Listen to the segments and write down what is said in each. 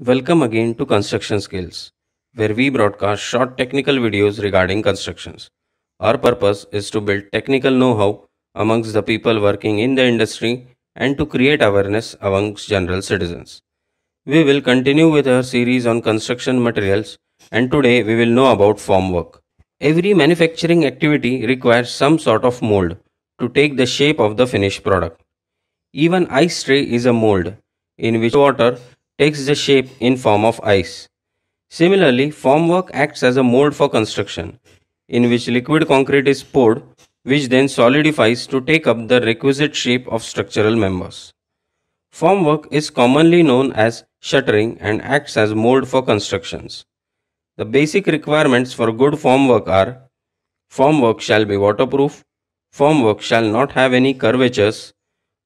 Welcome again to Construction Skills, where we broadcast short technical videos regarding constructions. Our purpose is to build technical know-how amongst the people working in the industry and to create awareness amongst general citizens. We will continue with our series on construction materials and today we will know about formwork. Every manufacturing activity requires some sort of mold to take the shape of the finished product. Even ice tray is a mold in which water takes the shape in form of ice. Similarly, formwork acts as a mold for construction, in which liquid concrete is poured, which then solidifies to take up the requisite shape of structural members. Formwork is commonly known as shuttering and acts as mold for constructions. The basic requirements for good formwork are Formwork shall be waterproof, formwork shall not have any curvatures,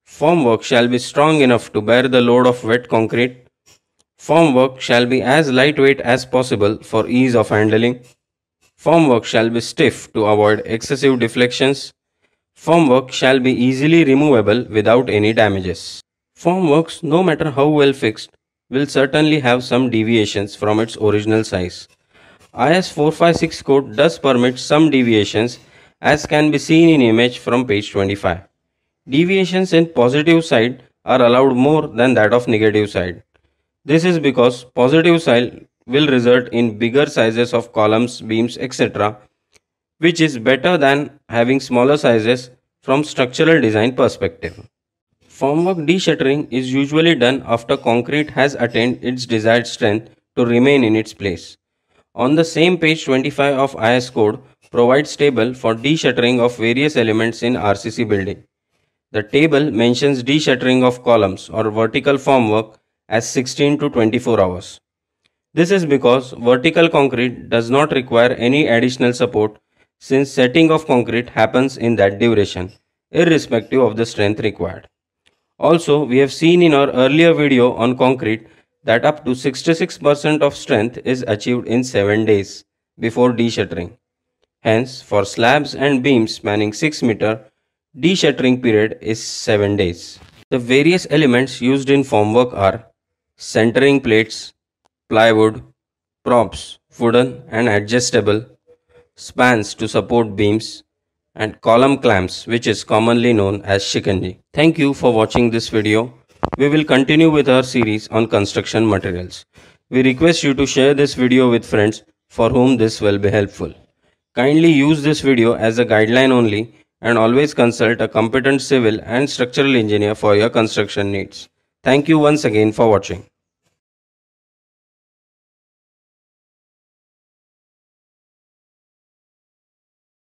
formwork shall be strong enough to bear the load of wet concrete, Formwork shall be as lightweight as possible for ease of handling. Formwork shall be stiff to avoid excessive deflections. Formwork shall be easily removable without any damages. Formworks, no matter how well fixed, will certainly have some deviations from its original size. IS 456 code does permit some deviations as can be seen in image from page 25. Deviations in positive side are allowed more than that of negative side. This is because positive soil will result in bigger sizes of columns, beams, etc. which is better than having smaller sizes from structural design perspective. Formwork de-shuttering is usually done after concrete has attained its desired strength to remain in its place. On the same page 25 of IS code provides table for de-shuttering of various elements in RCC building. The table mentions de-shuttering of columns or vertical formwork as 16 to 24 hours. This is because vertical concrete does not require any additional support since setting of concrete happens in that duration, irrespective of the strength required. Also, we have seen in our earlier video on concrete that up to 66% of strength is achieved in 7 days before deshuttering. Hence, for slabs and beams spanning 6 meter, deshuttering period is 7 days. The various elements used in formwork are centering plates, plywood, props, wooden and adjustable, spans to support beams, and column clamps which is commonly known as shikanji. Thank you for watching this video. We will continue with our series on construction materials. We request you to share this video with friends for whom this will be helpful. Kindly use this video as a guideline only and always consult a competent civil and structural engineer for your construction needs. Thank you once again for watching.